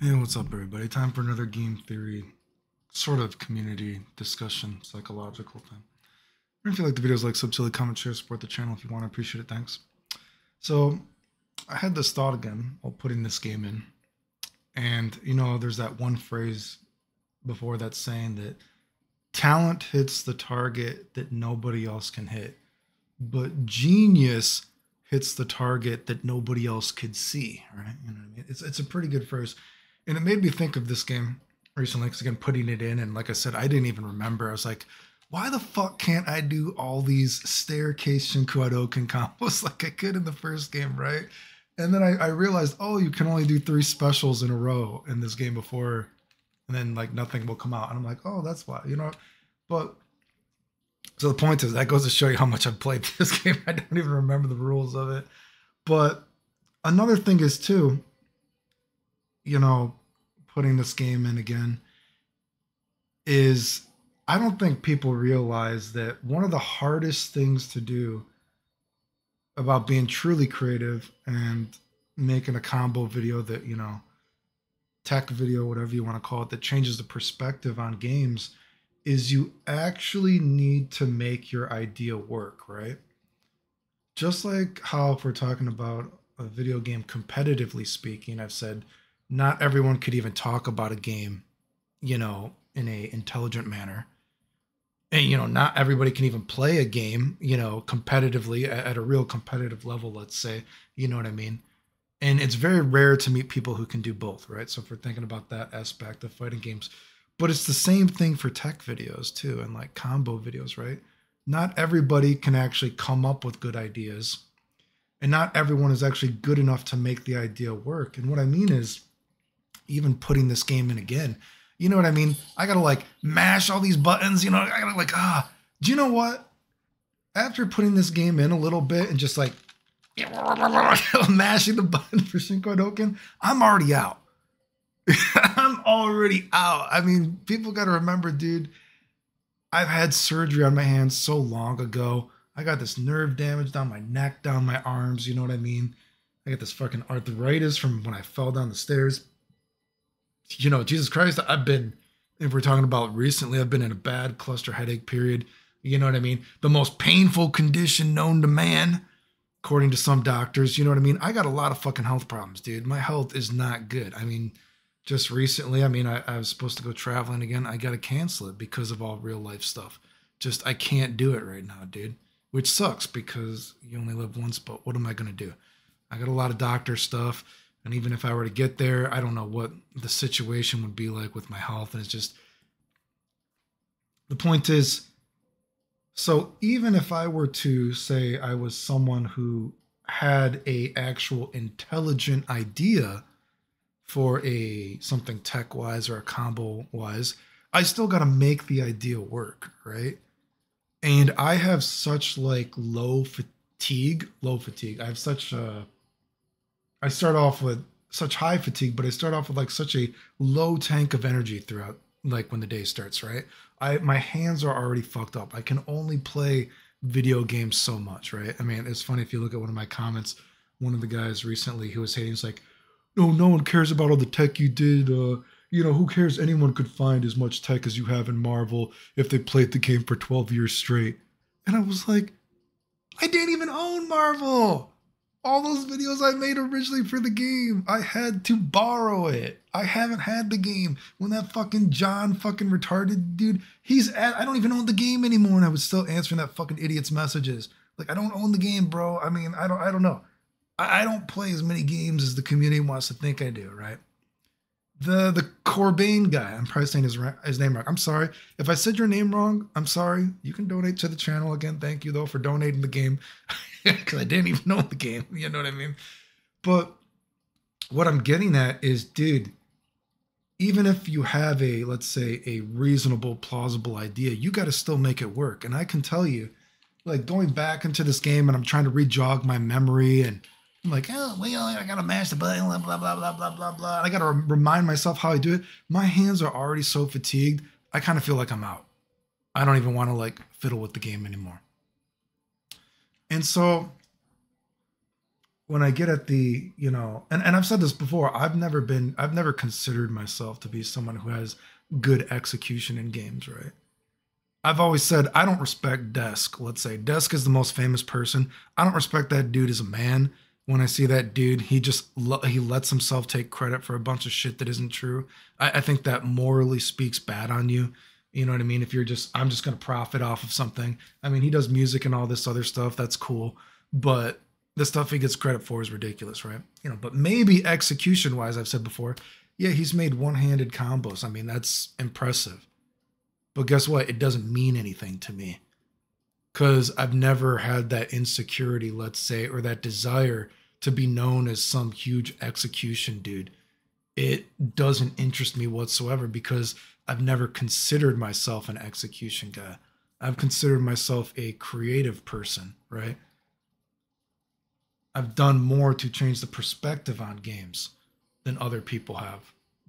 Hey, what's up, everybody? Time for another game theory, sort of community discussion, psychological thing. If you like the videos, like, subscribe, comment, share, support the channel if you want. I appreciate it. Thanks. So, I had this thought again while putting this game in. And, you know, there's that one phrase before that saying that talent hits the target that nobody else can hit, but genius hits the target that nobody else could see, right? You know what I mean? It's, it's a pretty good phrase and it made me think of this game recently because, again, putting it in. And like I said, I didn't even remember. I was like, why the fuck can't I do all these staircase Shinkuadoken combos like I could in the first game, right? And then I, I, realized, oh, you can only do three specials in a row in this game before, and then like nothing will come out. And I'm like, oh, that's why, you know. But so the point is that goes to show you how much I've played this game. I don't even remember the rules of it. But another thing is too, you know, putting this game in again is I don't think people realize that one of the hardest things to do about being truly creative and making a combo video that, you know, tech video, whatever you want to call it, that changes the perspective on games is you actually need to make your idea work, right? Just like how if we're talking about a video game competitively speaking, I've said not everyone could even talk about a game, you know, in a intelligent manner. And you know, not everybody can even play a game, you know, competitively at a real competitive level, let's say, you know what I mean? And it's very rare to meet people who can do both, right? So if we're thinking about that aspect of fighting games, but it's the same thing for tech videos too and like combo videos, right? Not everybody can actually come up with good ideas and not everyone is actually good enough to make the idea work. And what I mean is, even putting this game in again. You know what I mean? I gotta like mash all these buttons. You know, I gotta like ah. Do you know what? After putting this game in a little bit and just like mashing the button for Shinkodoken, I'm already out. I'm already out. I mean, people gotta remember, dude. I've had surgery on my hands so long ago. I got this nerve damage down my neck, down my arms. You know what I mean? I got this fucking arthritis from when I fell down the stairs you know, Jesus Christ, I've been, if we're talking about recently, I've been in a bad cluster headache period. You know what I mean? The most painful condition known to man, according to some doctors. You know what I mean? I got a lot of fucking health problems, dude. My health is not good. I mean, just recently, I mean, I, I was supposed to go traveling again. I got to cancel it because of all real life stuff. Just, I can't do it right now, dude, which sucks because you only live once, but what am I going to do? I got a lot of doctor stuff and even if I were to get there, I don't know what the situation would be like with my health. And it's just the point is so even if I were to say I was someone who had a actual intelligent idea for a something tech wise or a combo wise, I still got to make the idea work, right? And I have such like low fatigue, low fatigue. I have such a I start off with such high fatigue, but I start off with like such a low tank of energy throughout like when the day starts, right? I my hands are already fucked up. I can only play video games so much, right? I mean, it's funny if you look at one of my comments, one of the guys recently who was hating was like, No, no one cares about all the tech you did, uh you know, who cares? Anyone could find as much tech as you have in Marvel if they played the game for 12 years straight. And I was like, I didn't even own Marvel all those videos I made originally for the game. I had to borrow it. I haven't had the game. When that fucking John fucking retarded dude, he's at, I don't even own the game anymore and I was still answering that fucking idiot's messages. Like I don't own the game, bro. I mean, I don't I don't know. I, I don't play as many games as the community wants to think I do, right? The the Corbain guy, I'm probably saying his his name wrong. I'm sorry if I said your name wrong. I'm sorry. You can donate to the channel again. Thank you though for donating the game. because I didn't even know the game. You know what I mean? But what I'm getting at is, dude, even if you have a, let's say, a reasonable, plausible idea, you got to still make it work. And I can tell you, like going back into this game and I'm trying to rejog my memory and I'm like, oh, well, I gotta mash the button, blah, blah, blah, blah, blah, blah, blah. And I gotta remind myself how I do it. My hands are already so fatigued, I kind of feel like I'm out. I don't even want to like fiddle with the game anymore. And so when I get at the, you know, and, and I've said this before, I've never been, I've never considered myself to be someone who has good execution in games, right? I've always said I don't respect Desk. Let's say Desk is the most famous person. I don't respect that dude as a man. When I see that dude, he just he lets himself take credit for a bunch of shit that isn't true. I, I think that morally speaks bad on you. You know what I mean? If you're just, I'm just going to profit off of something. I mean, he does music and all this other stuff. That's cool. But the stuff he gets credit for is ridiculous, right? You know, but maybe execution wise, I've said before, yeah, he's made one handed combos. I mean, that's impressive. But guess what? It doesn't mean anything to me because I've never had that insecurity, let's say, or that desire to be known as some huge execution dude. It doesn't interest me whatsoever because I've never considered myself an execution guy. I've considered myself a creative person, right? I've done more to change the perspective on games than other people have.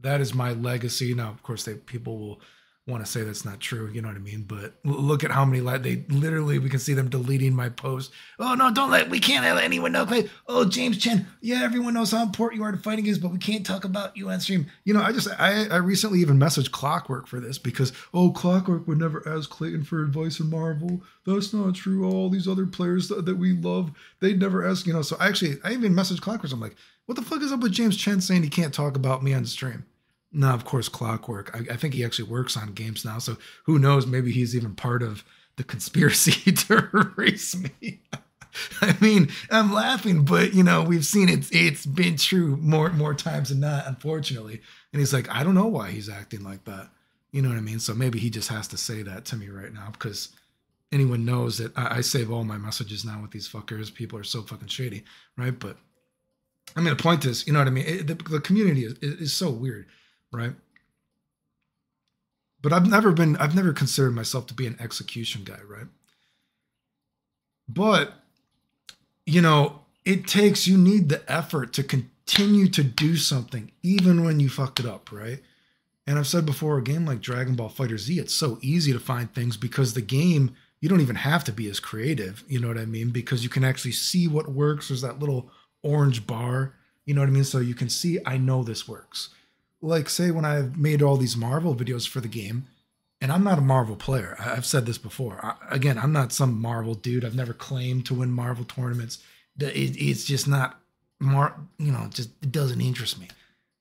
That is my legacy. Now, of course, they people will want to say that's not true. You know what I mean? But look at how many like they literally we can see them deleting my post. Oh no, don't let we can't let anyone know. Clay. Oh James Chen, yeah, everyone knows how important you are to fighting games, but we can't talk about you on stream. You know, I just I I recently even messaged Clockwork for this because oh Clockwork would never ask Clayton for advice in Marvel. That's not true. All these other players that, that we love, they'd never ask. You know, so I actually I even messaged Clockwork. So I'm like, what the fuck is up with James Chen saying he can't talk about me on stream? No, of course, Clockwork. I, I, think he actually works on games now, so who knows? Maybe he's even part of the conspiracy to erase me. I mean, I'm laughing, but you know, we've seen it. It's been true more more times than not, unfortunately. And he's like, I don't know why he's acting like that. You know what I mean? So maybe he just has to say that to me right now because anyone knows that I, I save all my messages now with these fuckers. People are so fucking shady, right? But I mean, the point is, you know what I mean? It, the, the, community is, is, is so weird right? But I've never been, I've never considered myself to be an execution guy, right? But, you know, it takes, you need the effort to continue to do something, even when you fucked it up, right? And I've said before, a game like Dragon Ball Fighter Z, it's so easy to find things because the game, you don't even have to be as creative, you know what I mean? Because you can actually see what works. There's that little orange bar, you know what I mean? So you can see, I know this works like say when I've made all these Marvel videos for the game, and I'm not a Marvel player. I've said this before. I, again, I'm not some Marvel dude. I've never claimed to win Marvel tournaments. It, it's just not, Mar- you know, just it doesn't interest me.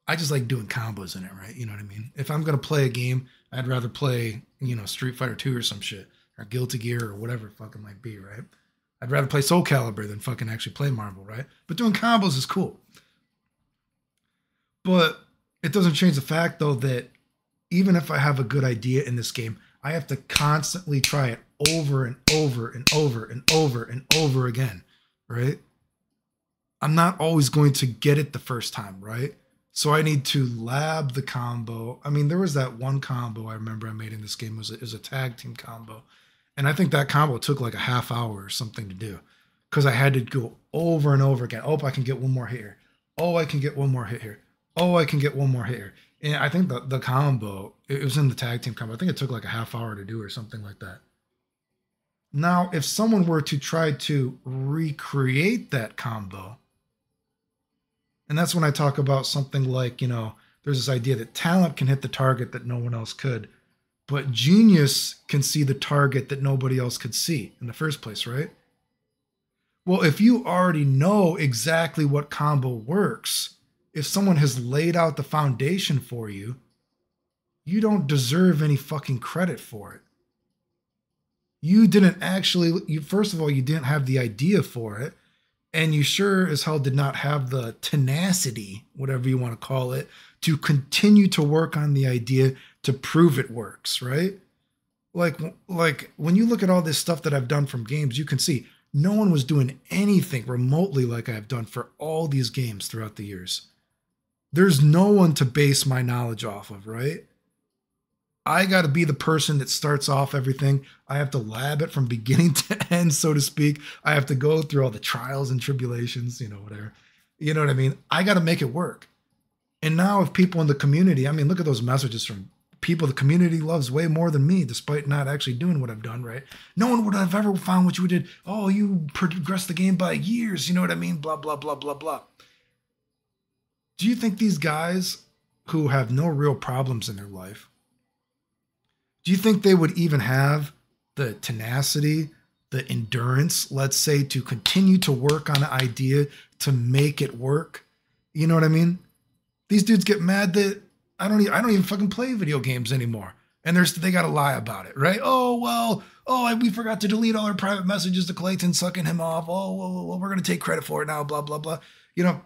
I just like doing combos in it, right? You know what I mean? If I'm gonna play a game, I'd rather play, you know, Street Fighter Two or some shit, or Guilty Gear or whatever fucking might be, right? I'd rather play Soul Calibur than fucking actually play Marvel, right? But doing combos is cool. But it doesn't change the fact, though, that even if I have a good idea in this game, I have to constantly try it over and over and over and over and over again, right? I'm not always going to get it the first time, right? So I need to lab the combo. I mean, there was that one combo I remember I made in this game was a, was a tag team combo, and I think that combo took like a half hour or something to do, because I had to go over and over again. Oh, I can get one more hit here. Oh, I can get one more hit here oh, I can get one more here. And I think the, the combo, it was in the tag team combo. I think it took like a half hour to do or something like that. Now, if someone were to try to recreate that combo, and that's when I talk about something like, you know, there's this idea that talent can hit the target that no one else could, but genius can see the target that nobody else could see in the first place, right? Well, if you already know exactly what combo works, if someone has laid out the foundation for you, you don't deserve any fucking credit for it. You didn't actually, you, first of all, you didn't have the idea for it. And you sure as hell did not have the tenacity, whatever you want to call it, to continue to work on the idea to prove it works, right? Like, like when you look at all this stuff that I've done from games, you can see no one was doing anything remotely like I've done for all these games throughout the years there's no one to base my knowledge off of, right? I got to be the person that starts off everything. I have to lab it from beginning to end, so to speak. I have to go through all the trials and tribulations, you know, whatever. You know what I mean? I got to make it work. And now, if people in the community, I mean, look at those messages from people the community loves way more than me, despite not actually doing what I've done, right? No one would have ever found what you did. Oh, you progressed the game by years. You know what I mean? Blah, blah, blah, blah, blah. Do you think these guys who have no real problems in their life, do you think they would even have the tenacity, the endurance, let's say, to continue to work on an idea to make it work? You know what I mean? These dudes get mad that I don't even, I don't even fucking play video games anymore. And there's they gotta lie about it, right? Oh well, oh we forgot to delete all our private messages to Clayton, sucking him off. Oh well, well we're gonna take credit for it now, blah blah blah. You know,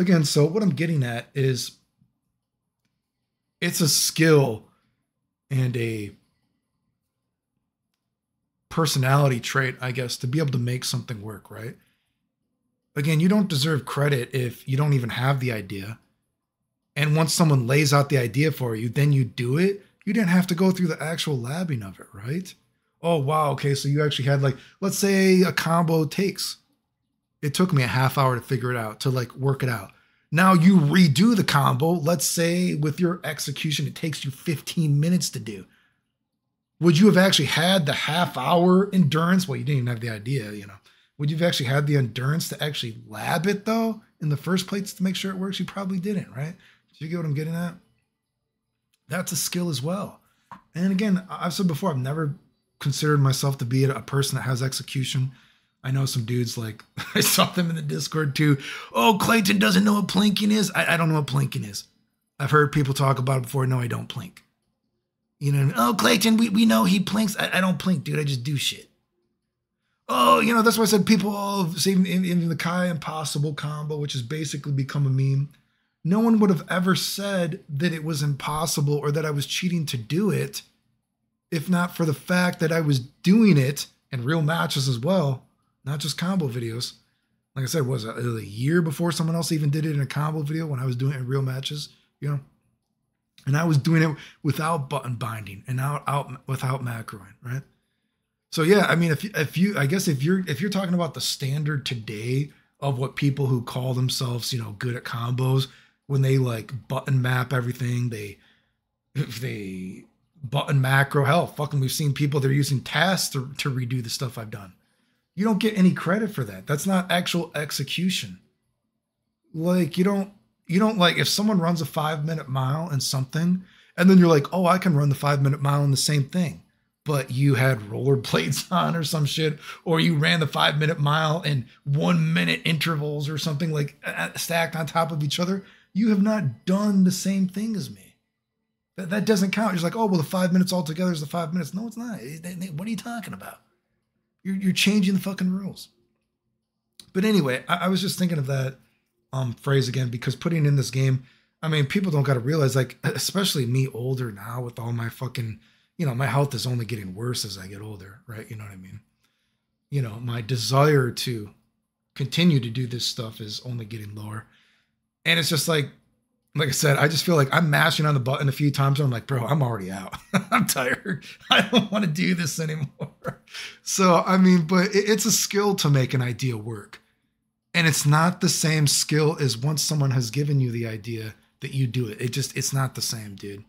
again, so what I'm getting at is it's a skill and a personality trait, I guess, to be able to make something work, right? Again, you don't deserve credit if you don't even have the idea. And once someone lays out the idea for you, then you do it. You didn't have to go through the actual labbing of it, right? Oh, wow. Okay. So you actually had, like, let's say a combo takes it took me a half hour to figure it out, to like work it out. Now you redo the combo, let's say with your execution, it takes you 15 minutes to do. Would you have actually had the half hour endurance? Well, you didn't even have the idea, you know. Would you have actually had the endurance to actually lab it though in the first place to make sure it works? You probably didn't, right? Do you get what I'm getting at? That's a skill as well. And again, I've said before, I've never considered myself to be a person that has execution I know some dudes like I saw them in the Discord too. Oh, Clayton doesn't know what plinking is. I, I don't know what plinking is. I've heard people talk about it before. No, I don't plink. You know, I mean? oh Clayton, we, we know he plinks. I, I don't plink, dude. I just do shit. Oh, you know, that's why I said people all in, in the Kai impossible combo, which has basically become a meme. No one would have ever said that it was impossible or that I was cheating to do it, if not for the fact that I was doing it in real matches as well not just combo videos. Like I said, was it a year before someone else even did it in a combo video when I was doing it in real matches, you know? And I was doing it without button binding and out, out without macroing, right? So yeah, I mean, if if you, I guess if you're if you're talking about the standard today of what people who call themselves, you know, good at combos, when they like button map everything, they if they button macro. Hell, fucking, we've seen people they're using tasks to to redo the stuff I've done you don't get any credit for that. That's not actual execution. Like you don't you don't like if someone runs a 5-minute mile in something and then you're like, "Oh, I can run the 5-minute mile in the same thing." But you had rollerblades on or some shit or you ran the 5-minute mile in 1-minute intervals or something like stacked on top of each other. You have not done the same thing as me. That, that doesn't count. You're like, "Oh, well the 5 minutes all together is the 5 minutes." No, it's not. What are you talking about? You're, you're changing the fucking rules. But anyway, I, I was just thinking of that um, phrase again because putting in this game, I mean, people don't got to realize, like, especially me older now with all my fucking, you know, my health is only getting worse as I get older, right? You know what I mean? You know, my desire to continue to do this stuff is only getting lower. And it's just like, like I said, I just feel like I'm mashing on the button a few times. And I'm like, bro, I'm already out. I'm tired. I don't want to do this anymore. So, I mean, but it, it's a skill to make an idea work. And it's not the same skill as once someone has given you the idea that you do it. It just, it's not the same, dude.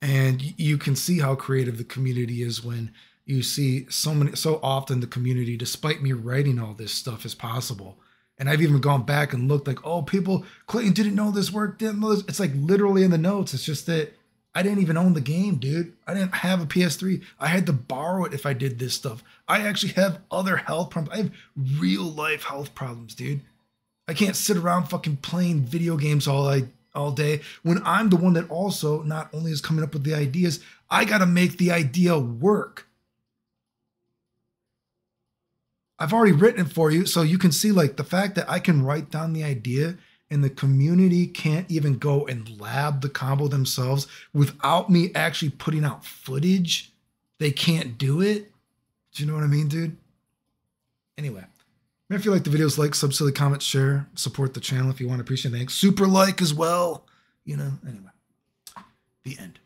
And you can see how creative the community is when you see so many, so often the community, despite me writing all this stuff, is possible and I've even gone back and looked like, oh, people, Clayton didn't know this worked. Didn't know this. It's like literally in the notes. It's just that I didn't even own the game, dude. I didn't have a PS3. I had to borrow it if I did this stuff. I actually have other health problems. I have real life health problems, dude. I can't sit around fucking playing video games all I all day when I'm the one that also not only is coming up with the ideas, I got to make the idea work. I've already written it for you. So you can see like the fact that I can write down the idea and the community can't even go and lab the combo themselves without me actually putting out footage. They can't do it. Do you know what I mean, dude? Anyway, if you like the videos, like, sub silly comments, share, support the channel if you want to appreciate it. Thanks. Super like as well. You know, anyway. The end.